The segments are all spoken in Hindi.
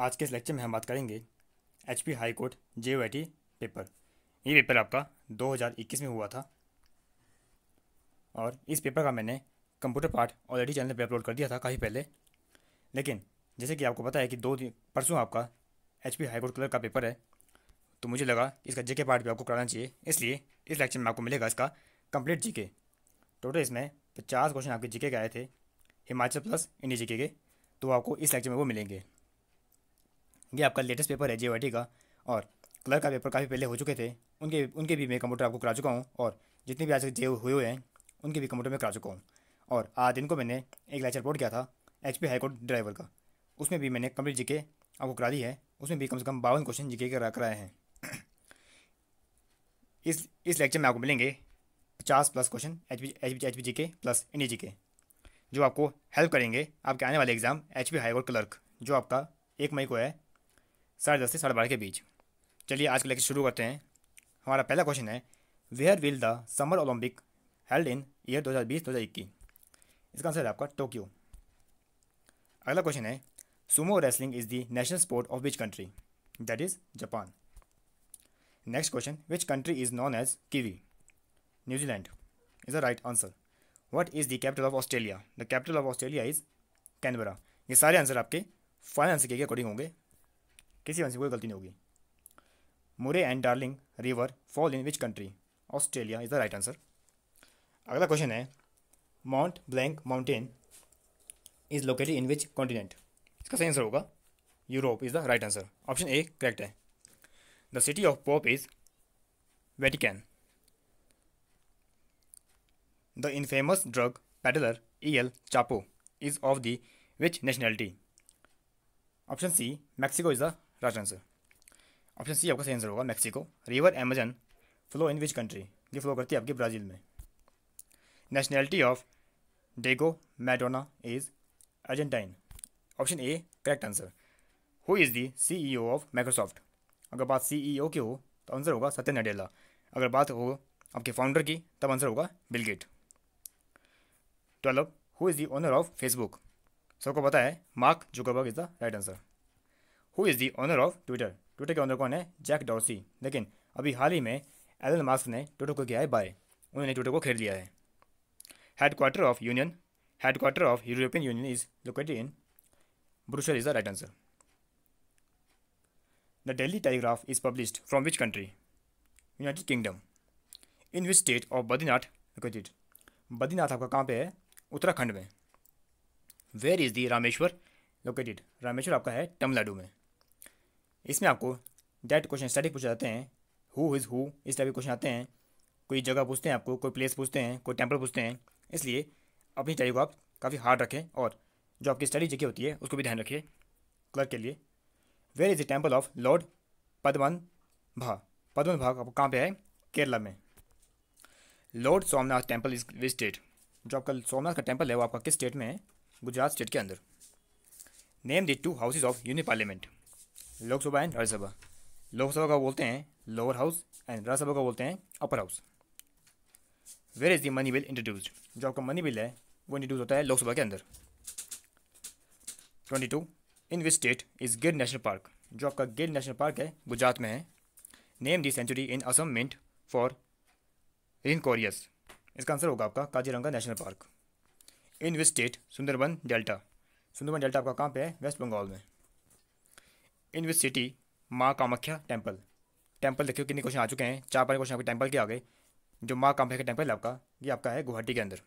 आज के इस लेक्चर में हम बात करेंगे H P high court J T paper ये पेपर आपका 2021 में हुआ था और इस पेपर का मैंने कंप्यूटर पार्ट ऑलरेडी चैनल पे अपलोड कर दिया था काफ़ी पहले लेकिन जैसे कि आपको पता है कि दो दिन परसों आपका H P high court colour का पेपर है तो मुझे लगा इसका जे पार्ट भी आपको कराना चाहिए इसलिए इस लेक्चर में आपको मिलेगा इसका कंप्लीट जी टोटल इसमें पचास क्वेश्चन आपके जी के आए थे हिमाचल प्लस इंडिया जी के तो आपको इस लेक्चर में वो मिलेंगे ये आपका लेटेस्ट पेपर है जे का और क्लर्क का पेपर काफ़ी पहले हो चुके थे उनके उनके भी मैं कंप्यूटर आपको करा चुका हूँ और जितने भी आज जे हुए हुए हैं उनके भी कंप्यूटर में करा चुका हूँ और आज इनको मैंने एक लेक्चर रिपोर्ट किया था एच पी हाईकोर्ट ड्राइवर का उसमें भी मैंने कंप्लीट जीके आपको करा दी है उसमें भी कम से कम बावन क्वेश्चन जीके करा कराए हैं इस इस लेक्चर में आपको मिलेंगे पचास plus question H P H P H P G K plus N E जी के जो आपको हेल्प करेंगे आपके आने वाले exam H P high court clerk जो आपका एक मई को है साढ़े दस से साढ़े बारह के बीच चलिए आज का लेक्चर शुरू करते हैं हमारा पहला क्वेश्चन है where will the summer Olympic held in year 2020-2021 इसका आंसर है आपका टोक्यो अगला क्वेश्चन है sumo wrestling is the national sport of which country that is Japan next question which country is known as kiwi New Zealand is the right answer what is the capital of Australia the capital of Australia is Canberra ये सारे आंसर आपके फाइनल आंसर के अकॉर्डिंग होंगे किसी वन से कोई गलती नहीं होगी Murray and Darling river fall in which country Australia is the right answer अगला क्वेश्चन है Mount Blanc mountain is located in which continent इसका सही आंसर होगा Europe is the right answer option A correct है the city of pope is Vatican the infamous drug peddler E L Chapo is of the which nationality option C Mexico is the right answer option C आपका सही आंसर होगा Mexico river Amazon flow in which country ये फ्लो करती है आपकी ब्राज़ील में nationality of Diego Maradona is Argentine option A correct answer who is the CEO of Microsoft अगर बात ओ e की हो तो आंसर होगा सत्य नडेला अगर बात हो आपके फाउंडर की तब आंसर होगा Bill Gate twelve who is the owner of Facebook सबको पता है Mark Zuckerberg is the right answer who is the owner of Twitter Twitter के ऑनर कौन है जैक डॉसी लेकिन अभी हाल ही में एलन मास्क ने ट्विटर को किया है बाय उन्होंने ट्विटर को खरीद लिया है head quarter of Union head quarter of European Union is located in Brussels is the right answer the Daily Telegraph is published from which country United Kingdom in which state of Badrinath located Badrinath आपका कहाँ पे है उत्तराखंड में where is the Rameshwar located Rameshwar आपका है तमिलनाडु में इसमें आपको डायरेक्ट क्वेश्चन स्टडी पूछे जाते हैं हु इज़ हु इस टाइप के क्वेश्चन आते हैं कोई जगह पूछते हैं आपको कोई प्लेस पूछते हैं कोई टेम्पल पूछते हैं इसलिए अपनी स्टडी को आप काफ़ी हार्ड रखें और जो आपकी स्टडी जगह होती है उसको भी ध्यान रखिए क्लर्क के लिए where is the temple of Lord Padmanabha Padmanabha कहाँ पर है केरला में Lord Somnath temple is which state जो आपका सोमनाथ का टेम्पल है वो आपका किस स्टेट में है गुजरात स्टेट के अंदर name the two houses of union parliament Lok Sabha and Rajya Sabha Lok Sabha का बोलते हैं लोअर हाउस एंड राज्यसभा का बोलते हैं upper house where is the money bill introduced जो आपका मनी बिल है वो इंट्रोड्यूस होता है लोकसभा के अंदर twenty two in which state is Gir National Park जो आपका गिर नेशनल पार्क है गुजरात में है name the sanctuary in Assam meant for rhinoceros इसका आंसर होगा आपका Kaziranga National Park in which state Sundarban delta Sundarban delta आपका कहाँ पे है वेस्ट बंगाल में इन विच सिटी माँ कामाख्या टेम्पल टेम्पल देखियो कितने क्वेश्चन आ चुके हैं चार पाँच क्वेश्चन आपके टेम्पल के आ गए जो माँ कामाख्या का टेम्पल है आपका ये आपका है गुवाहाटी के अंदर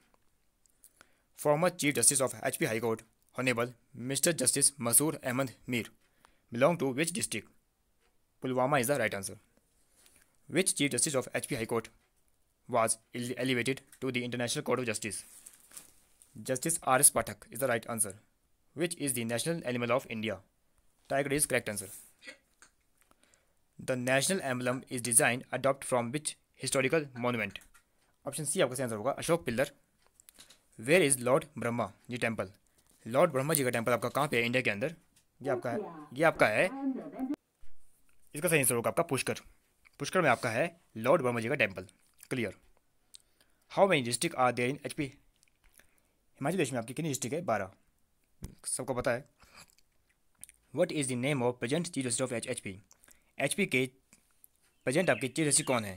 former chief justice of H P high court honourable mister justice Mansoor Ahmad Mir belong to which district Pulwama is the right answer which chief justice of H P high court elevated to the International Court of Justice justice R S Pathak is the right answer which is the national animal of India tiger is correct answer the national emblem is design adopt from which historical monument option C आपका सही आंसर होगा Ashok pillar where is Lord Brahma ji temple Lord Brahma ji का टेम्पल आपका कहाँ पे है इंडिया के अंदर ये आपका है ये आपका है इसका सही आंसर होगा आपका पुष्कर पुष्कर में आपका है लॉर्ड ब्रह्मा जी का temple clear how many district are there in H Himachal Pradesh में आपकी कितनी डिस्ट्रिक्ट है बारह सबको पता है what is the name of present chief justice of H H P H P के प्रेजेंट आपके चीफ जस्टिस कौन है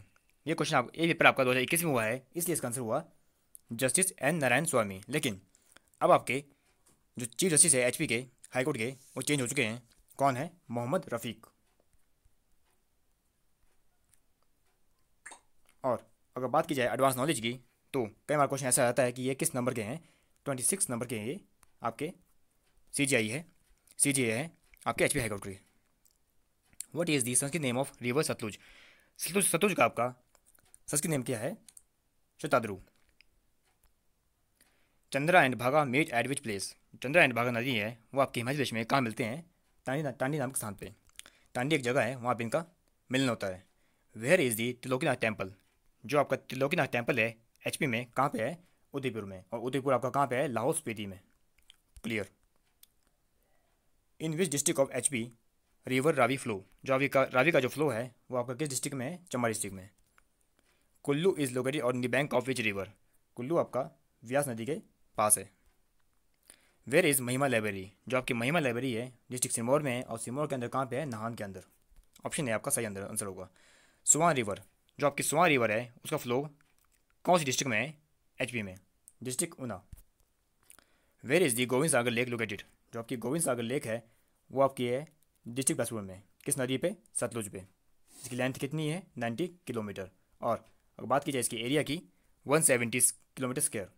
ये क्वेश्चन आप ये पेपर आपका दो हज़ार इक्कीस में हुआ है इसलिए इसका आंसर हुआ जस्टिस एन नारायण स्वामी लेकिन अब आपके जो चीफ जस्टिस है एच पी के हाईकोर्ट के वो चेंज हो चुके हैं कौन है मोहम्मद रफ़ीक और अगर बात की जाए एडवांस नॉलेज की तो कई बार क्वेश्चन ऐसा आता है कि ये किस नंबर के हैं ट्वेंटी सिक्स नंबर के हैं ये आपके सी जी आई है सी जी ए है आपके H P high court what is the Sanskrit name of river Sutlej Sutlej Sutlej का आपका संस्कृत नेम क्या है Shatadru Chandra and Bhaga met at which place Chandra and Bhaga नदी है वो आपके हिमाचल प्रदेश में कहाँ मिलते हैं टांडी टांडी नाम के स्थान पे टांडी एक जगह है वहाँ पर इनका मिलन होता है where is the Trilokinath temple जो आपका त्रिलोकीनाथ टेम्पल है एच में कहाँ पे है उदयपुर में और उदयपुर आपका कहाँ पे है लाहौल स्पीति में clear in which district of H P river Ravi flow जो रावी का रावी का जो फ्लो है वो आपका किस डिस्ट्रिक्ट में है चंबा डिस्ट्रिक्ट में Kullu is located on the bank of which river Kullu आपका व्यास नदी के पास है वेयर इज़ महिमा लाइब्रेरी जो आपकी महिमा लाइब्रेरी है डिस्ट्रिक्ट सिरमौर में है और सिरमौर के अंदर कहाँ पे है नाहन के अंदर ऑप्शन है आपका सही अंदर आंसर होगा सुवान रिवर जो आपकी सुवान रिवर है उसका फ्लो कौन सी डिस्ट्रिक्ट में है पी में district Una where is the Govind Sagar lake located जो आपकी गोविंद सागर लेक है वो आपकी है डिस्ट्रिक्ट बसपुर में किस नदी पे सतलुज पे इसकी लेंथ कितनी है नाइन्टी किलोमीटर और अगर बात की जाए इसकी एरिया की वन सेवेंटी किलोमीटर स्क्वेयर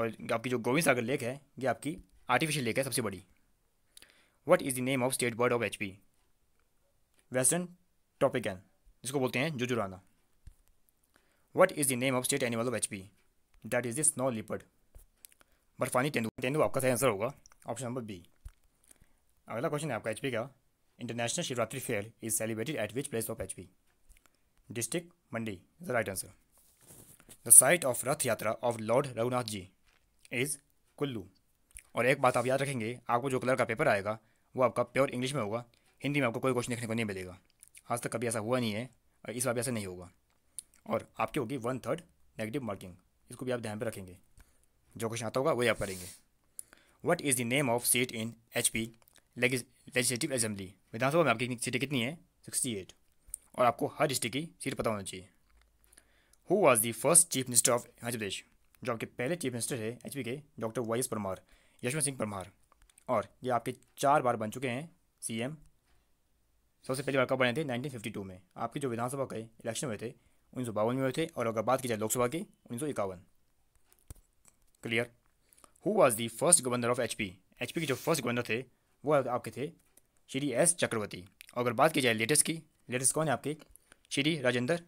और आपकी जो गोविंद सागर लेक है ये आपकी आर्टिफिशियल लेक है सबसे बड़ी what is the name of state bird of H P western tragopan जिसको बोलते हैं Jujurana what is the name of state animal of H P that is the snow leopard बर्फानी तेंदु तेंदु आपका सही आंसर होगा ऑप्शन नंबर बी अगला क्वेश्चन है आपका एचपी का international Shivratri fair is celebrated at which place of HP district Mandi is the right answer the site of रथ Yatra of Lord Raghunath ji is Kullu और एक बात आप याद रखेंगे आपको जो कलर का पेपर आएगा वो आपका प्योर इंग्लिश में होगा हिंदी में आपको कोई क्वेश्चन देखने को नहीं मिलेगा आज तक कभी ऐसा हुआ नहीं है और इस बार भी ऐसा नहीं होगा और आपकी होगी वन थर्ड नेगेटिव मार्किंग इसको भी आप ध्यान पर रखेंगे जो क्वेश्चन आता होगा वही आप करेंगे what is the name of seat in H P legislative assembly Vidhan Sabha में आपकी सीटें कितनी हैं सिक्सटी एट और आपको हर डिस्ट्रिक्ट की सीट पता होना चाहिए who was the first chief minister of Himachal Pradesh जो आपके पहले चीफ मिनिस्टर थे एच पी के doctor Y S Parmar Yashwant Singh Parmar और ये आपके चार बार बन चुके हैं सी एम सबसे पहली बार कब बने थे नाइनटीन फिफ्टी टू में आपके जो विधानसभा के इलेक्शन हुए थे उन्नीस सौ बावन में हुए थे और अगर बात की जाए लोकसभा की उन्नीस सौ इक्यावन clear who was the first governor of H P H P के जो फर्स्ट गवर्नर थे वो आपके थे श्री एस चक्रवर्ती और अगर बात की जाए लेटेस्ट की लेटेस्ट कौन है आपके श्री राजेंद्र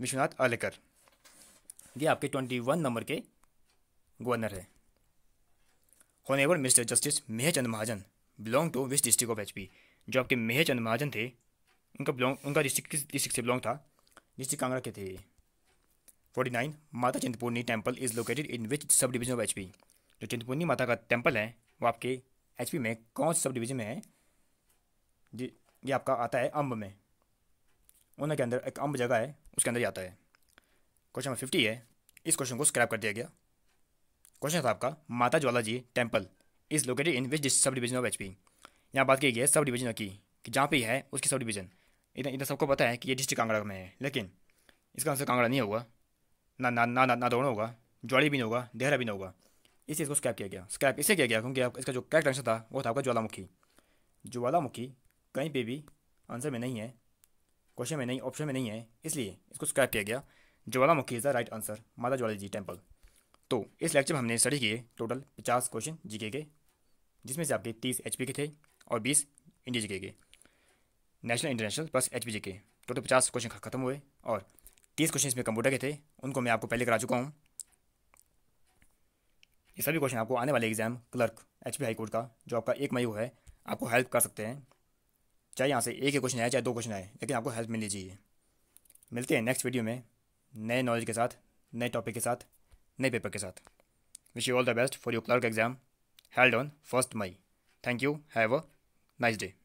विश्वनाथ आलेकर ये आपके ट्वेंटी वन नंबर के गवर्नर है honourable mister justice Mehchand Mahajan belong to which district of H P जो आपके मेहचंद महाजन थे उनका बिलोंग उनका डिस्ट्रिक्ट किस डिस्ट्रिक्ट से बिलोंग था डिस्ट्रिक्ट कांगड़ा के थे forty nine Mata Chintpurni temple is located in which sub division of H P जो चिंतपूर्णी माता का टेम्पल है वो आपके एच पी में कौन से सब डिवीजन में है जी ये आपका आता है अम्ब में ऊना के अंदर एक अम्ब जगह है उसके अंदर ही आता है क्वेश्चन नंबर फिफ्टी है इस क्वेश्चन को स्क्रैप कर दिया गया क्वेश्चन था आपका Mata Jwala ji temple is located in which sub division of H P यहाँ बात की गई है सब डिवीजन की कि जहाँ पे है उसकी सब डिवीजन इधर इधर सबको पता है कि ये डिस्ट्रिक्ट कांगड़ा में है लेकिन इसका आंसर कांगड़ा नहीं होगा ना ना ना ना नादौना होगा ज्वाली नहीं होगा देहरा भी नहीं होगा इस चीज़ को स्क्रैप किया गया स्क्रैप इसे किया गया क्योंकि आप इसका जो करेक्ट आंसर था वो था आपका ज्वालामुखी ज्वालामुखी कहीं पे भी आंसर में नहीं है क्वेश्चन में नहीं ऑप्शन में नहीं है इसलिए इसको स्क्रैप किया गया ज्वालामुखी इज़ द राइट आंसर माता ज्वाला जी टेम्पल तो इस लेक्चर में हमने स्टडी किए टोटल पचास क्वेश्चन जीके के जिसमें से आपके तीस एच के थे और बीस इंडिया जीके के national international plus H P G K total पचास क्वेश्चन खत्म हुए और तीस क्वेश्चन इसमें कंप्यूटर के थे उनको मैं आपको पहले करा चुका हूँ ये सभी क्वेश्चन आपको आने वाले exam clerk H P high court का जो आपका एक मई को है आपको हेल्प कर सकते हैं चाहे यहाँ से एक ही क्वेश्चन आए चाहे दो क्वेश्चन आए लेकिन आपको हेल्प मिलनी चाहिए मिलते हैं नेक्स्ट वीडियो में नए नॉलेज के साथ नए टॉपिक के साथ नए पेपर के साथ wish you all the best for your clerk exam held on first May thank you have a nice day